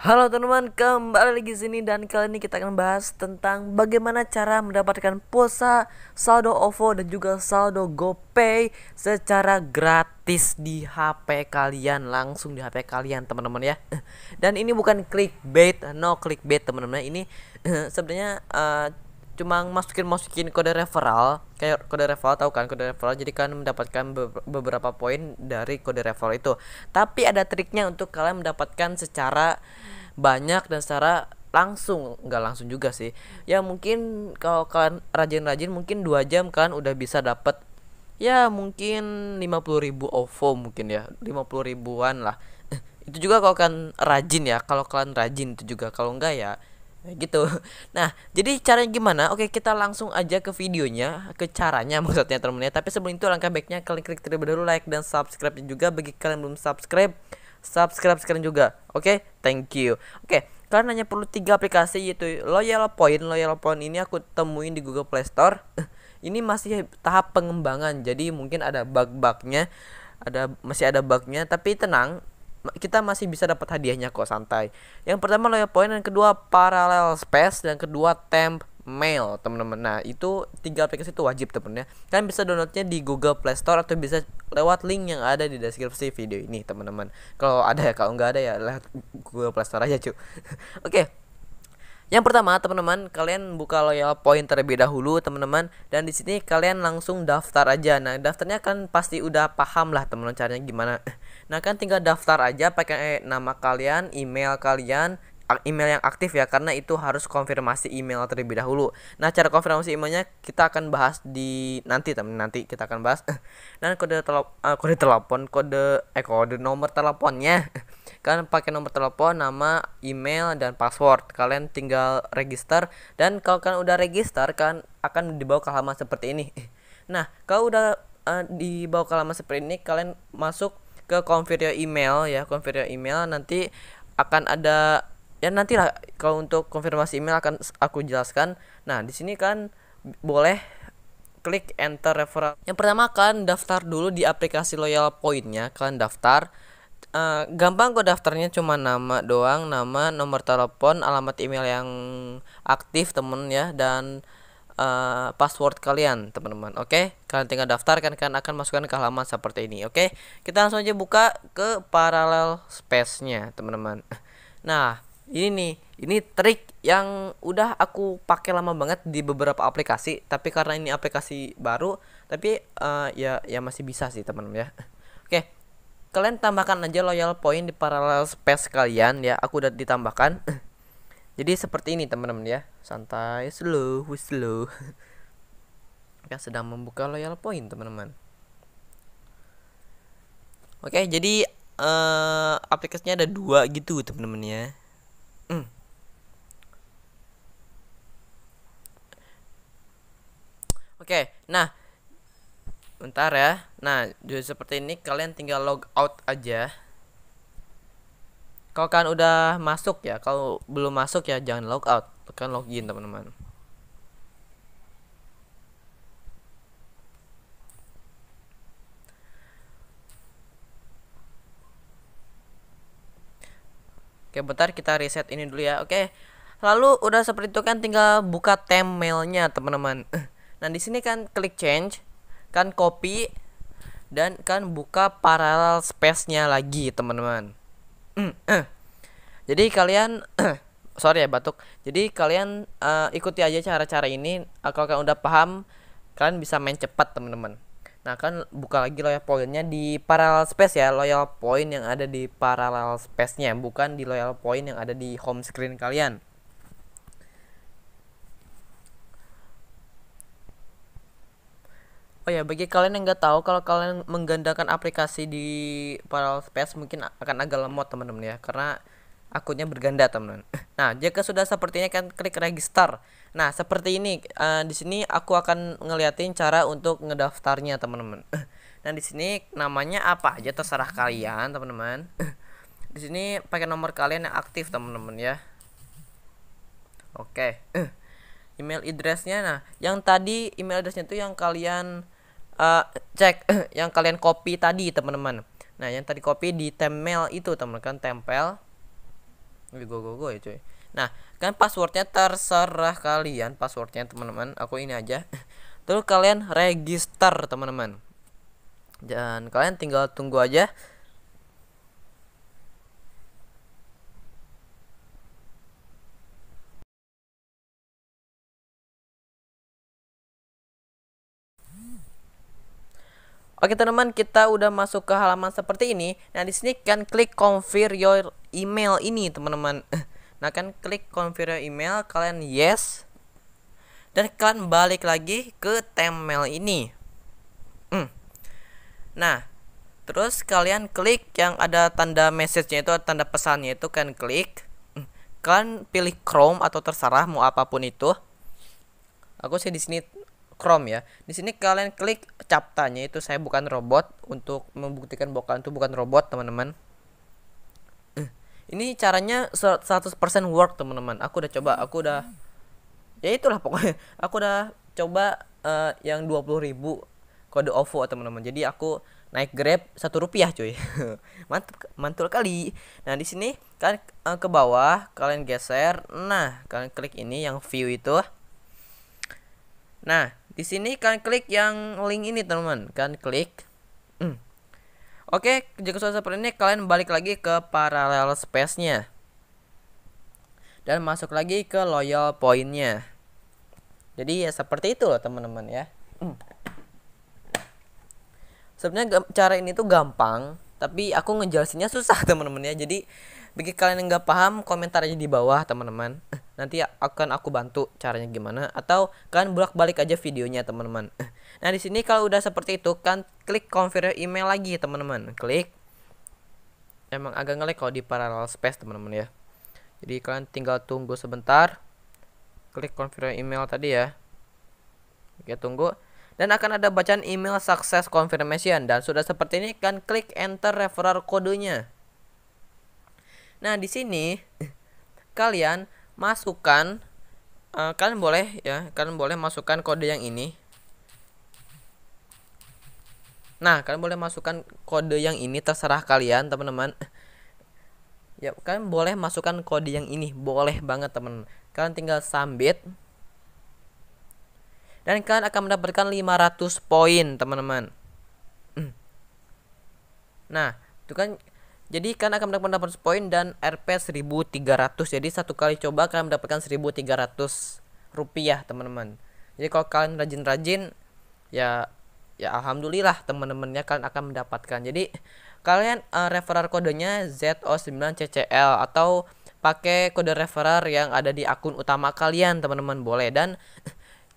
Halo teman-teman, kembali lagi sini dan kali ini kita akan bahas tentang bagaimana cara mendapatkan pulsa, saldo OVO dan juga saldo GoPay secara gratis di HP kalian, langsung di HP kalian teman-teman ya. Dan ini bukan clickbait, no clickbait teman-teman. Ini eh, sebenarnya uh, cuma masukin masukin kode referral kayak kode referral tahu kan kode referral jadi kalian mendapatkan beberapa poin dari kode referral itu tapi ada triknya untuk kalian mendapatkan secara banyak dan secara langsung nggak langsung juga sih ya mungkin kalau kalian rajin-rajin mungkin dua jam kan udah bisa dapat ya mungkin lima puluh ribu OVO mungkin ya lima puluh ribuan lah eh, itu juga kalau kalian rajin ya kalau kalian rajin itu juga kalau enggak ya gitu nah jadi caranya gimana oke kita langsung aja ke videonya ke caranya maksudnya teman temennya tapi sebelum itu langkah baiknya kalian klik terlebih dahulu like dan subscribe juga bagi kalian belum subscribe subscribe sekarang juga oke thank you oke kalian hanya perlu tiga aplikasi yaitu Loyal Point Loyal Point ini aku temuin di Google Play Store ini masih tahap pengembangan jadi mungkin ada bug-bugnya ada masih ada bugnya tapi tenang kita masih bisa dapat hadiahnya kok santai. Yang pertama loyal point dan kedua parallel space dan kedua temp mail teman-teman. Nah itu tinggal aplikasi itu wajib teman ya. Kalian bisa downloadnya di Google Play Store atau bisa lewat link yang ada di deskripsi video ini teman-teman. Kalau ada ya kalau nggak ada ya lewat Google Play Store aja cuy. Oke. okay. Yang pertama, teman-teman, kalian buka loyal point terlebih dahulu, teman-teman. Dan di sini kalian langsung daftar aja. Nah, daftarnya kan pasti udah paham lah teman-teman caranya gimana. Nah, kan tinggal daftar aja pakai eh, nama kalian, email kalian, email yang aktif ya karena itu harus konfirmasi email terlebih dahulu. Nah, cara konfirmasi emailnya kita akan bahas di nanti teman nanti kita akan bahas. Dan nah, kode telepon uh, kode telepon kode eh kode nomor teleponnya Kalian pakai nomor telepon, nama, email, dan password. Kalian tinggal register dan kalau kalian udah register kan akan dibawa ke halaman seperti ini. Nah, kalau udah uh, dibawa ke halaman seperti ini, kalian masuk ke configure email ya, configure email nanti akan ada ya nanti lah. kalau untuk konfirmasi email akan aku jelaskan. Nah, di sini kan boleh klik enter referral. Yang pertama kan daftar dulu di aplikasi Loyal Pointnya, kalian daftar uh, gampang kok daftarnya cuma nama doang nama nomor telepon alamat email yang aktif temen ya dan uh, password kalian teman-teman oke okay? kalian tinggal daftarkan kan akan masukkan ke halaman seperti ini oke okay? kita langsung aja buka ke parallel space nya teman-teman nah ini nih ini trik yang udah aku pakai lama banget di beberapa aplikasi tapi karena ini aplikasi baru tapi uh, ya ya masih bisa sih teman-teman ya oke okay kalian tambahkan aja loyal point di parallel space kalian ya aku udah ditambahkan jadi seperti ini teman-teman ya santai slow slow ya sedang membuka loyal point teman-teman oke jadi uh, aplikasinya ada dua gitu teman-teman ya hmm. oke nah bentar ya nah jadi seperti ini kalian tinggal log out aja kalau kan udah masuk ya kalau belum masuk ya jangan log out tekan login teman-teman Oke bentar kita reset ini dulu ya Oke lalu udah seperti itu kan tinggal buka tem mailnya teman-teman Nah di sini kan klik change kan copy dan kan buka parallel space-nya lagi teman-teman mm, eh. jadi kalian sorry ya batuk jadi kalian uh, ikuti aja cara-cara ini eh, kalau kalian udah paham kalian bisa main cepat teman-teman nah kan buka lagi loyal pointnya di parallel space ya loyal point yang ada di parallel space nya bukan di loyal point yang ada di home screen kalian Oh ya bagi kalian yang nggak tahu kalau kalian menggandakan aplikasi di Parallel Space mungkin akan agak lemot teman-teman ya karena akunnya berganda teman-teman. Nah jika sudah sepertinya kan klik register. Nah seperti ini uh, di sini aku akan ngeliatin cara untuk ngedaftarnya teman-teman. Nah di sini namanya apa aja terserah kalian teman-teman. Di sini pakai nomor kalian yang aktif teman-teman ya. Oke. Okay email addressnya nah yang tadi email addressnya itu yang kalian uh, eh, cek yang kalian copy tadi teman-teman nah yang tadi copy di tempel itu teman teman tempel Wih, go go go ya cuy nah kan passwordnya terserah kalian passwordnya teman-teman aku ini aja terus kalian register teman-teman dan kalian tinggal tunggu aja Oke teman-teman, kita udah masuk ke halaman seperti ini. Nah, di sini kan klik confirm your email ini, teman-teman. Nah, kan klik confirm your email, kalian yes. Dan kalian balik lagi ke email ini. Hmm. Nah, terus kalian klik yang ada tanda message-nya itu, tanda pesannya itu kan klik. kan Kalian pilih Chrome atau terserah mau apapun itu. Aku sih di sini Chrome ya. Di sini kalian klik captanya itu saya bukan robot untuk membuktikan bahwa itu bukan robot, teman-teman. Eh, ini caranya 100% work, teman-teman. Aku udah coba, aku udah ya itulah pokoknya. Aku udah coba uh, yang 20.000 kode OVO, teman-teman. Jadi aku naik Grab satu rupiah cuy mantap mantul kali nah di sini kan uh, ke bawah kalian geser nah kalian klik ini yang view itu nah di sini kan klik yang link ini teman-teman, kan klik. Hmm. Oke, jika sudah seperti ini kalian balik lagi ke parallel space-nya. Dan masuk lagi ke loyal point-nya. Jadi ya seperti itu loh teman-teman ya. Hmm. Sebenarnya cara ini tuh gampang, tapi aku ngejelasinnya susah teman-teman ya. Jadi bagi kalian yang nggak paham komentar aja di bawah teman-teman nanti akan aku bantu caranya gimana atau kan bolak-balik aja videonya teman-teman nah di sini kalau udah seperti itu kan klik confirm email lagi teman-teman klik emang agak ngelek kalau di parallel space teman-teman ya jadi kalian tinggal tunggu sebentar klik confirm email tadi ya oke tunggu dan akan ada bacaan email success confirmation dan sudah seperti ini kan klik enter referral kodenya. Nah, di sini kalian masukkan uh, kalian boleh ya kalian boleh masukkan kode yang ini nah kalian boleh masukkan kode yang ini terserah kalian teman-teman ya kalian boleh masukkan kode yang ini boleh banget teman kalian tinggal sambit dan kalian akan mendapatkan 500 poin teman-teman hmm. nah itu kan jadi kalian akan mendapatkan 800 poin dan RP 1300. Jadi satu kali coba kalian mendapatkan 1300 rupiah teman-teman. Jadi kalau kalian rajin-rajin ya ya alhamdulillah teman-temannya kalian akan mendapatkan. Jadi kalian uh, referral kodenya ZO9CCL atau pakai kode referral yang ada di akun utama kalian teman-teman boleh dan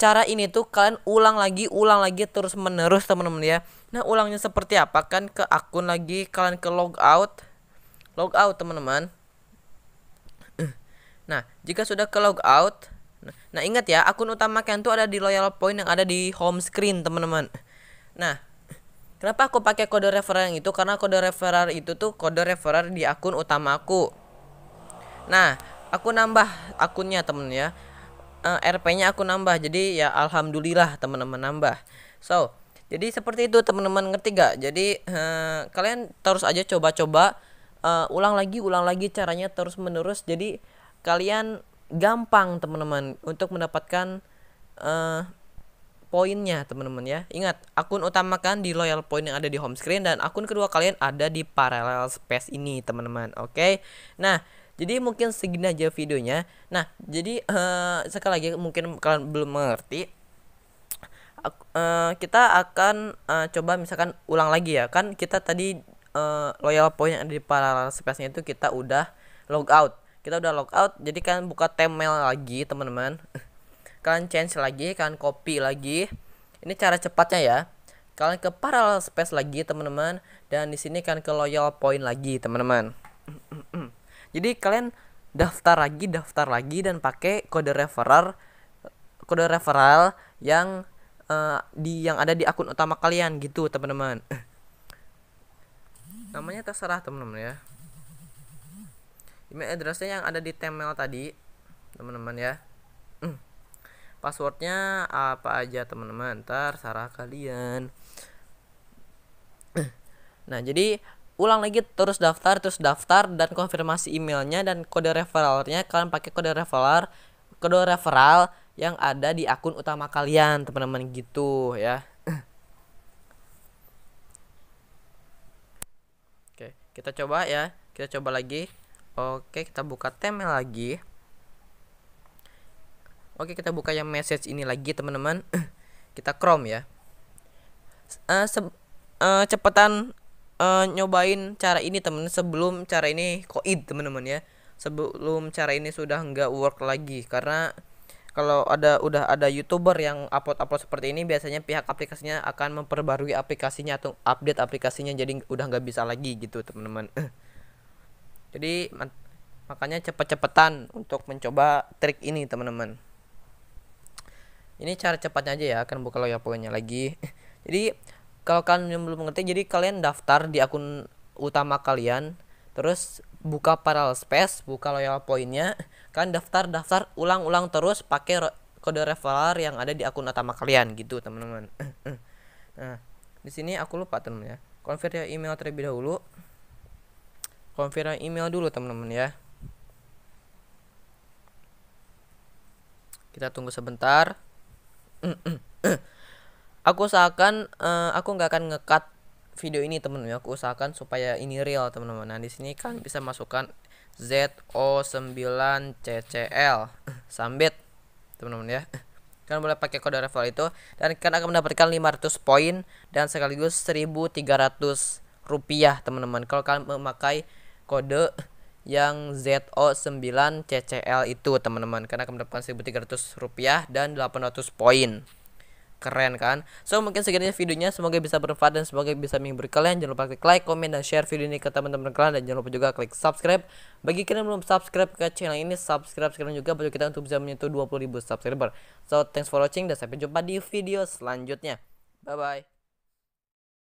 cara ini tuh kalian ulang lagi ulang lagi terus menerus teman-teman ya nah ulangnya seperti apa kan ke akun lagi kalian ke log out log out teman-teman nah jika sudah ke log out nah ingat ya akun utama kalian tuh ada di loyal point yang ada di home screen teman-teman nah Kenapa aku pakai kode referral yang itu? Karena kode referral itu tuh kode referral di akun utama aku. Nah, aku nambah akunnya temen ya uh, eh, RP-nya aku nambah. Jadi ya alhamdulillah teman-teman nambah. So, jadi seperti itu teman-teman ngerti gak? Jadi uh, kalian terus aja coba-coba uh, ulang lagi, ulang lagi caranya terus-menerus. Jadi kalian gampang teman-teman untuk mendapatkan uh, poinnya teman-teman ya. Ingat, akun utamakan di loyal point yang ada di home screen dan akun kedua kalian ada di parallel space ini teman-teman. Oke. Okay? Nah, jadi mungkin segini aja videonya. Nah, jadi uh, sekali lagi mungkin kalian belum mengerti uh, kita akan uh, coba misalkan ulang lagi ya. Kan kita tadi uh, loyal point yang ada di parallel space-nya itu kita udah log out. Kita udah log out, jadi kan buka temel lagi, teman-teman. kalian change lagi, kalian copy lagi. Ini cara cepatnya ya. Kalian ke parallel space lagi, teman-teman, dan di sini kan ke loyal point lagi, teman-teman. jadi kalian daftar lagi daftar lagi dan pakai kode referral kode referral yang uh, di yang ada di akun utama kalian gitu teman-teman namanya terserah teman-teman ya email addressnya yang ada di thumbnail tadi teman-teman ya hmm. passwordnya apa aja teman-teman terserah kalian nah jadi ulang lagi terus daftar terus daftar dan konfirmasi emailnya dan kode referralnya kalian pakai kode referral kode referral yang ada di akun utama kalian teman-teman gitu ya oke kita coba ya kita coba lagi oke kita buka tema lagi oke kita buka yang message ini lagi teman-teman kita chrome ya uh, uh, cepetan uh, nyobain cara ini temen sebelum cara ini koid temen-temen ya sebelum cara ini sudah nggak work lagi karena kalau ada udah ada youtuber yang upload upload seperti ini biasanya pihak aplikasinya akan memperbarui aplikasinya atau update aplikasinya jadi udah nggak bisa lagi gitu teman-teman jadi makanya cepet-cepetan untuk mencoba trik ini teman-teman ini cara cepatnya aja ya akan buka ya poinnya lagi jadi kalau kalian yang belum mengerti jadi kalian daftar di akun utama kalian terus buka parallel space buka loyal pointnya kan daftar daftar ulang-ulang terus pakai kode referral yang ada di akun utama kalian gitu teman-teman nah di sini aku lupa teman ya confirm email terlebih dahulu confirm ya email dulu teman-teman ya kita tunggu sebentar nah, aku usahakan uh, aku nggak akan ngekat video ini teman-teman aku usahakan supaya ini real teman-teman nah di sini kan bisa masukkan ZO9CCL sambit teman-teman ya kalian boleh pakai kode referral itu dan kalian akan mendapatkan 500 poin dan sekaligus 1300 rupiah teman-teman kalau kalian memakai kode yang ZO9CCL itu teman-teman karena akan mendapatkan 1300 rupiah dan 800 poin keren kan so mungkin segini videonya semoga bisa bermanfaat dan semoga bisa menghibur kalian jangan lupa klik like komen dan share video ini ke teman-teman kalian dan jangan lupa juga klik subscribe bagi kalian yang belum subscribe ke channel ini subscribe sekarang juga bagi kita untuk bisa menyentuh 20.000 subscriber so thanks for watching dan sampai jumpa di video selanjutnya bye bye